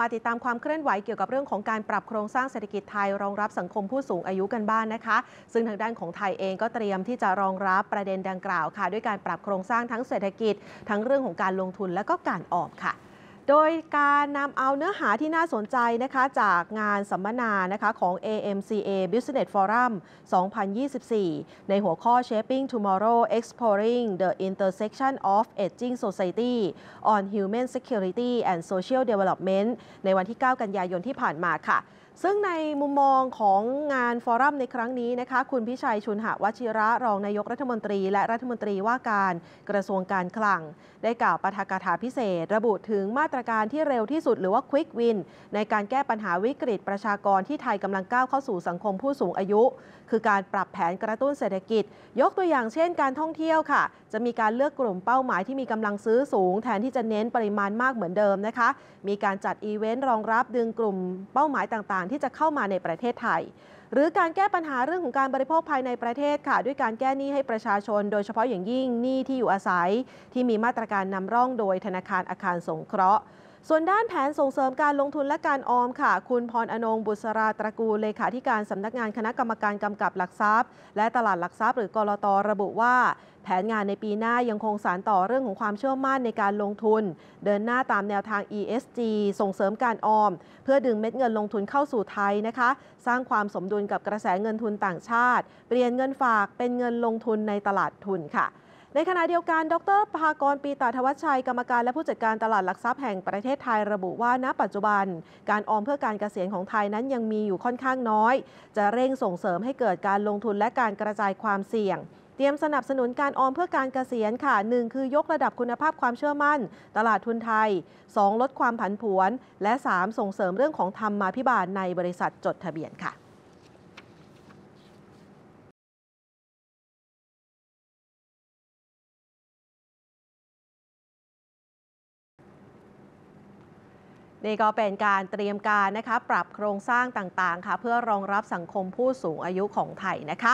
มาติดตามความเคลื่อนไหวเกี่ยวกับเรื่องของการปรับโครงสร้างเศรษฐกิจไทย รองรับสังคมผู้สูงอายุกันบ้างนนะคะ ซึ่งทางด้านของไทยเองก็เตรียมที่จะรองรับประเด็นดังกล่าวค่ะ ด้วยการปรับโครงสร้างทั้งเศรษฐกิจ ทั้งเรื่องของการลงทุนและก็การออมค่ะโดยการนำเอาเนื้อหาที่น่าสนใจนะคะจากงานสัมมนานะคะของ AMCA Business Forum 2024 ในหัวข้อ Shaping Tomorrow Exploring the Intersection of Aging Society on Human Security and Social Development ในวันที่ 9 กันยายนที่ผ่านมาค่ะซึ่งในมุมมองของงานฟอรัมในครั้งนี้นะคะ คุณพิชัยชุนหะวชิระรองนายกรัฐมนตรีและรัฐมนตรีว่าการกระทรวงการคลังได้กล่าวปาฐกถาพิเศษ ระบุถึงมาตรการที่เร็วที่สุดหรือว่าควิกวินในการแก้ปัญหาวิกฤตประชากรที่ไทยกำลังก้าวเข้าสู่สังคมผู้สูงอายุ คือการปรับแผนกระตุ้นเศรษฐกิจ ยกตัวอย่างเช่น การท่องเที่ยวค่ะจะมีการเลือกกลุ่มเป้าหมายที่มีกำลังซื้อสูงแทนที่จะเน้นปริมาณมากเหมือนเดิมนะคะ มีการจัดอีเวนต์รองรับดึงกลุ่มเป้าหมายต่างๆ ที่จะเข้ามาในประเทศไทย หรือการแก้ปัญหาเรื่องของการบริโภคภายในประเทศค่ะด้วยการแก้หนี้ให้ประชาชนโดยเฉพาะอย่างยิ่งหนี้ที่อยู่อาศัย ที่มีมาตรการนำร่องโดยธนาคารอาคารสงเคราะห์ส่วนด้านแผนส่งเสริมการลงทุนและการออม ค่ะ คุณพรอนงบุษราตระกูลเลขาธิการสำนักงานคณะกรรมการกำกับหลักทรัพย์ และตลาดหลักทรัพย์หรือกรอตระบุว่า แผนงานในปีหน้ายังคงสานต่อเรื่องของความเชื่อมั่นในการลงทุน เดินหน้าตามแนวทาง ESG ส่งเสริมการออม เพื่อดึงเม็ดเงินลงทุนเข้าสู่ไทยนะคะ สร้างความสมดุลกับกระแสเงินทุนต่างชาติ เปลี่ยนเงินฝากเป็นเงินลงทุนในตลาดทุนค่ะในขณะเดียวกัน ดรภากรปีตาธวัชชัยกรรมการและผู้จัดการตลาดหลักทรัพย์แห่งประเทศไทยระบุว่าณ ปัจจุบัน การออมเพื่อการเกษียณของไทยนั้นยังมีอยู่ค่อนข้างน้อย จะเร่งส่งเสริมให้เกิดการลงทุนและการกระจายความเสี่ยง เตรียมสนับสนุนการออมเพื่อการเกษียณค่ะ1คือยกระดับคุณภาพความเชื่อมั่น ตลาดทุนไทย 2 ลดความผันผวน และ 3 ส่งเสริมเรื่องของธรรมมาพิบาลในบริษัทจดทะเบียนค่ะนี่ก็เป็นการเตรียมการนะคะปรับโครงสร้างต่างๆค่ะเพื่อรองรับสังคมผู้สูงอายุของไทยนะคะ